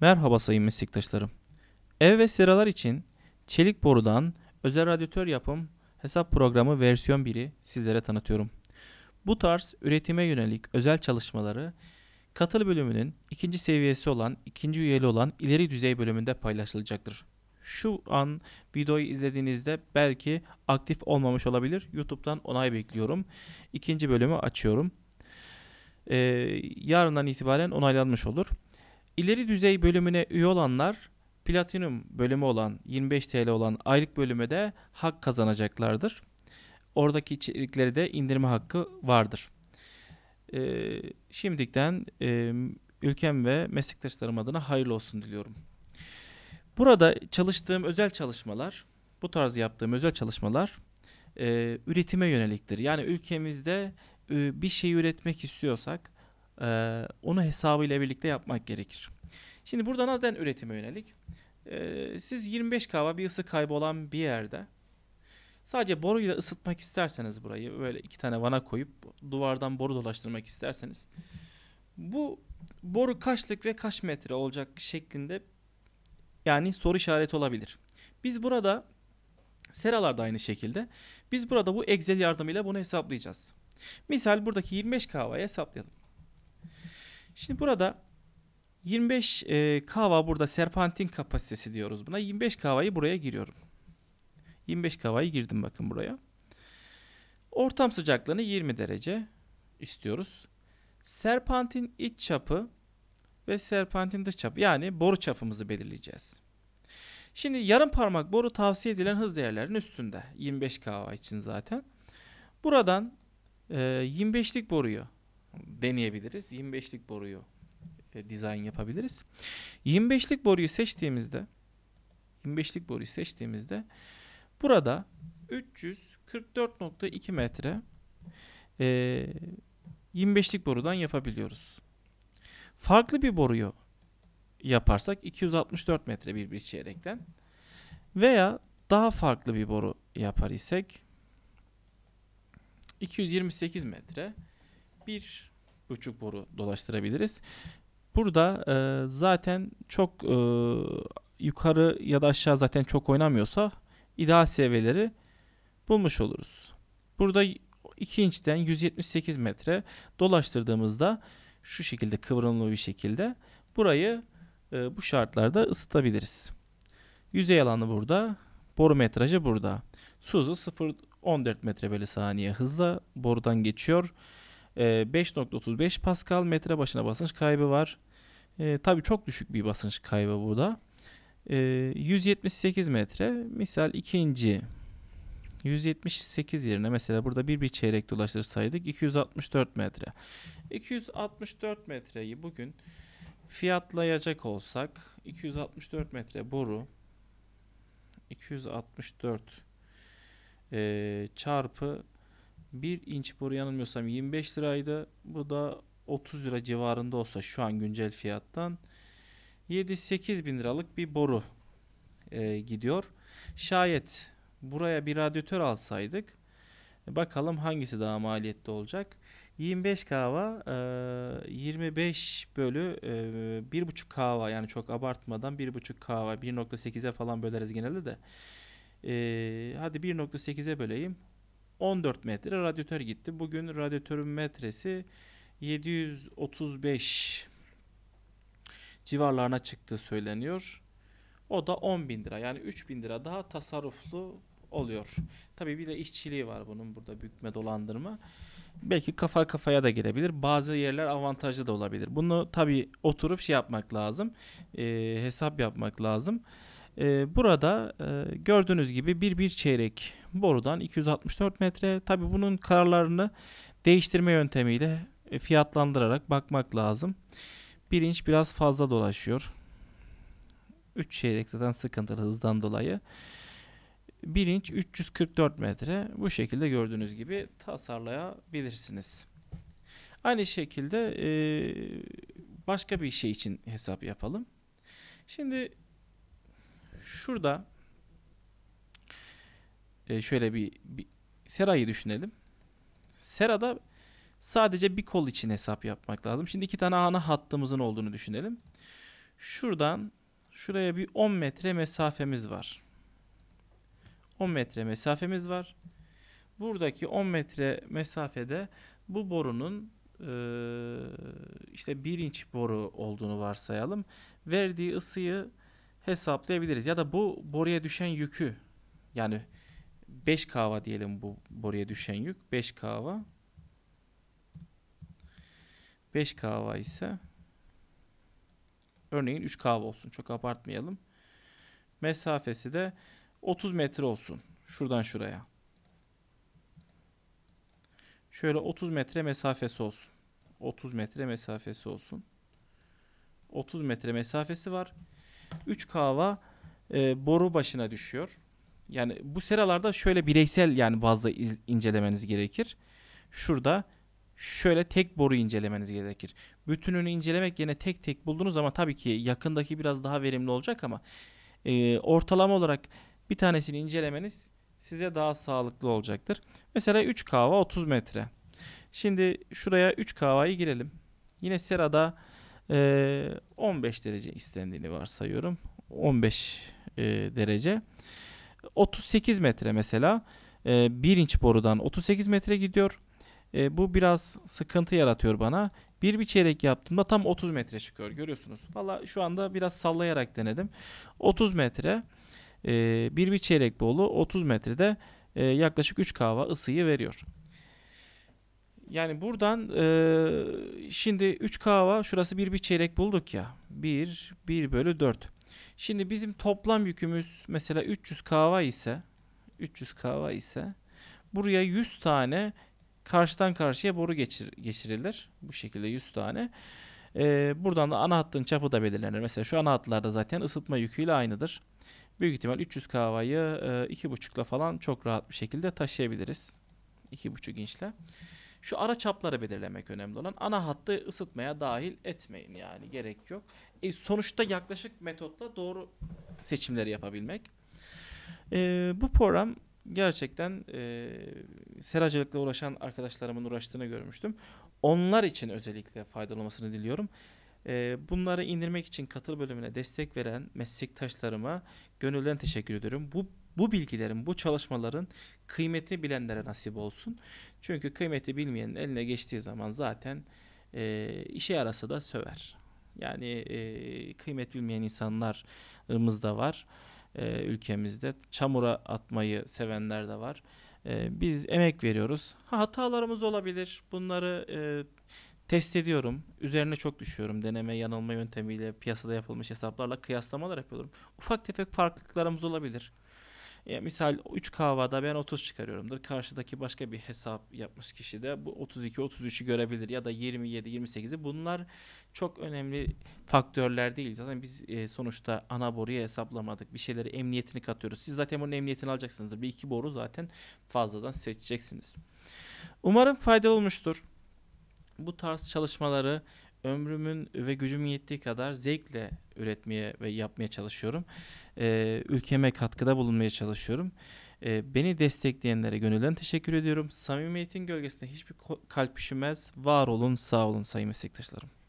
Merhaba sayın meslektaşlarım. Ev ve seralar için çelik borudan özel radyatör yapım hesap programı versiyon 1'i sizlere tanıtıyorum. Bu tarz üretime yönelik özel çalışmaları katıl bölümünün ikinci seviyesi olan, ikinci üyeli olan ileri düzey bölümünde paylaşılacaktır. Şu an videoyu izlediğinizde belki aktif olmamış olabilir. YouTube'dan onay bekliyorum. İkinci bölümü açıyorum. Ee, yarından itibaren onaylanmış olur. İleri düzey bölümüne üye olanlar platinum bölümü olan 25 TL olan aylık bölüme de hak kazanacaklardır. Oradaki içerikleri de indirme hakkı vardır. Ee, şimdiden e, ülkem ve meslektaşlarım adına hayırlı olsun diliyorum. Burada çalıştığım özel çalışmalar, bu tarz yaptığım özel çalışmalar e, üretime yöneliktir. Yani ülkemizde e, bir şey üretmek istiyorsak ee, onu hesabıyla birlikte yapmak gerekir. Şimdi burada neden üretime yönelik. Ee, siz 25 kava bir ısı kaybı olan bir yerde sadece boruyla ısıtmak isterseniz burayı böyle iki tane vana koyup duvardan boru dolaştırmak isterseniz bu boru kaçlık ve kaç metre olacak şeklinde yani soru işareti olabilir. Biz burada seralar da aynı şekilde biz burada bu Excel yardımıyla bunu hesaplayacağız. Misal buradaki 25 kavayı hesaplayalım. Şimdi burada 25 e, kava burada serpantin kapasitesi diyoruz buna. 25 kavayı buraya giriyorum. 25 kavayı girdim bakın buraya. Ortam sıcaklığını 20 derece istiyoruz. Serpantin iç çapı ve serpantin dış çapı yani boru çapımızı belirleyeceğiz. Şimdi yarım parmak boru tavsiye edilen hız değerlerinin üstünde. 25 kava için zaten. Buradan e, 25'lik boruyu deneyebiliriz. 25'lik boruyu e, dizayn yapabiliriz. 25'lik boruyu seçtiğimizde 25'lik boruyu seçtiğimizde burada 344.2 metre e, 25'lik borudan yapabiliyoruz. Farklı bir boruyu yaparsak 264 metre bir bir çeyrekten veya daha farklı bir boru yapar isek 228 metre bir buçuk boru dolaştırabiliriz. Burada e, zaten çok e, yukarı ya da aşağı zaten çok oynamıyorsa ideal seviyeleri bulmuş oluruz. Burada 2 inçten 178 metre dolaştırdığımızda şu şekilde kıvrımlı bir şekilde burayı e, bu şartlarda ısıtabiliriz. Yüzey alanı burada, boru metrajı burada. Su hızı 0.14 metre bölü saniye hızla borudan geçiyor. 5.35 ee, Pascal metre başına basınç kaybı var. E, tabii çok düşük bir basınç kaybı burada. E, ee, 178 metre misal ikinci 178 yerine mesela burada bir bir çeyrek dolaştırsaydık 264 metre. 264 metreyi bugün fiyatlayacak olsak 264 metre boru 264 e, çarpı 1 inç boru yanılmıyorsam 25 liraydı. Bu da 30 lira civarında olsa şu an güncel fiyattan 7-8 bin liralık bir boru e, gidiyor. Şayet buraya bir radyatör alsaydık e, bakalım hangisi daha maliyetli olacak. 25 kava e, 25 bölü e, 1,5 kava yani çok abartmadan 1,5 kava 1.8'e falan böleriz genelde de. E, hadi 1.8'e böleyim. 14 metre radyatör gitti. Bugün radyatörün metresi 735 civarlarına çıktığı söyleniyor. O da 10 bin lira yani 3 bin lira daha tasarruflu oluyor. Tabii bir de işçiliği var bunun burada bükme dolandırma. Belki kafa kafaya da girebilir. Bazı yerler avantajlı da olabilir. Bunu tabii oturup şey yapmak lazım. E, hesap yapmak lazım. Ee, burada e, gördüğünüz gibi bir bir çeyrek borudan 264 metre. Tabi bunun kararlarını değiştirme yöntemiyle e, fiyatlandırarak bakmak lazım. Bir inç biraz fazla dolaşıyor. 3 çeyrek zaten sıkıntılı hızdan dolayı. Bir inç 344 metre. Bu şekilde gördüğünüz gibi tasarlayabilirsiniz. Aynı şekilde e, başka bir şey için hesap yapalım. Şimdi şurada e, şöyle bir, bir serayı düşünelim. Serada sadece bir kol için hesap yapmak lazım. Şimdi iki tane ana hattımızın olduğunu düşünelim. Şuradan şuraya bir 10 metre mesafemiz var. 10 metre mesafemiz var. Buradaki 10 metre mesafede bu borunun e, işte 1 inç boru olduğunu varsayalım. Verdiği ısıyı hesaplayabiliriz. Ya da bu boruya düşen yükü yani 5 kava diyelim bu boruya düşen yük 5 kava 5 kava ise örneğin 3 kava olsun çok abartmayalım. Mesafesi de 30 metre olsun şuradan şuraya. Şöyle 30 metre mesafesi olsun. 30 metre mesafesi olsun. 30 metre mesafesi var. 3 kava e, boru başına düşüyor. Yani bu seralarda şöyle bireysel yani bazı incelemeniz gerekir. Şurada şöyle tek boru incelemeniz gerekir. Bütününü incelemek yine tek tek buldunuz ama tabii ki yakındaki biraz daha verimli olacak ama e, ortalama olarak bir tanesini incelemeniz size daha sağlıklı olacaktır. Mesela 3 kava 30 metre. Şimdi şuraya 3 kavayı girelim. Yine serada e, 15 derece istendiğini varsayıyorum. 15 e, derece. 38 metre mesela e, 1 inç borudan 38 metre gidiyor. E, bu biraz sıkıntı yaratıyor bana. Bir bir çeyrek yaptığımda tam 30 metre çıkıyor görüyorsunuz. Valla şu anda biraz sallayarak denedim. 30 metre e, bir bir çeyrek bolu 30 metrede e, yaklaşık 3 kava ısıyı veriyor. Yani buradan e, şimdi 3K var. Şurası 1 bir çeyrek bulduk ya. 1, 1 bölü 4. Şimdi bizim toplam yükümüz mesela 300 kava ise 300 kava ise buraya 100 tane karşıdan karşıya boru geçir, geçirilir. Bu şekilde 100 tane. Ee, buradan da ana hattın çapı da belirlenir. Mesela şu ana hatlarda zaten ısıtma yüküyle aynıdır. Büyük ihtimal 300 kavayı e, 2,5'la falan çok rahat bir şekilde taşıyabiliriz. 2,5 inçle. Şu ara çapları belirlemek önemli olan. Ana hattı ısıtmaya dahil etmeyin yani gerek yok. E, sonuçta yaklaşık metotla doğru seçimleri yapabilmek. E, bu program gerçekten e, seracılıkla uğraşan arkadaşlarımın uğraştığını görmüştüm. Onlar için özellikle faydalı olmasını diliyorum. E, bunları indirmek için katıl bölümüne destek veren meslektaşlarıma gönülden teşekkür ediyorum. Bu bu bilgilerin, bu çalışmaların kıymeti bilenlere nasip olsun. Çünkü kıymeti bilmeyenin eline geçtiği zaman zaten e, işe yarasa da söver. Yani e, kıymet bilmeyen insanlarımız da var e, ülkemizde. Çamura atmayı sevenler de var. E, biz emek veriyoruz. Ha, hatalarımız olabilir. Bunları e, test ediyorum. Üzerine çok düşüyorum. Deneme yanılma yöntemiyle piyasada yapılmış hesaplarla kıyaslamalar yapıyorum. Ufak tefek farklılıklarımız olabilir. E, misal 3 kahvada ben 30 çıkarıyorumdur. Karşıdaki başka bir hesap yapmış kişi de bu 32-33'ü görebilir ya da 27-28'i. Bunlar çok önemli faktörler değil. Zaten biz e, sonuçta ana boruya hesaplamadık. Bir şeyleri emniyetini katıyoruz. Siz zaten bunun emniyetini alacaksınız. Bir iki boru zaten fazladan seçeceksiniz. Umarım faydalı olmuştur. Bu tarz çalışmaları ömrümün ve gücümün yettiği kadar zevkle üretmeye ve yapmaya çalışıyorum. Ee, ülkeme katkıda bulunmaya çalışıyorum. Ee, beni destekleyenlere gönülden teşekkür ediyorum. Samimiyetin gölgesinde hiçbir kalp üşümez. Var olun, sağ olun sayın meslektaşlarım.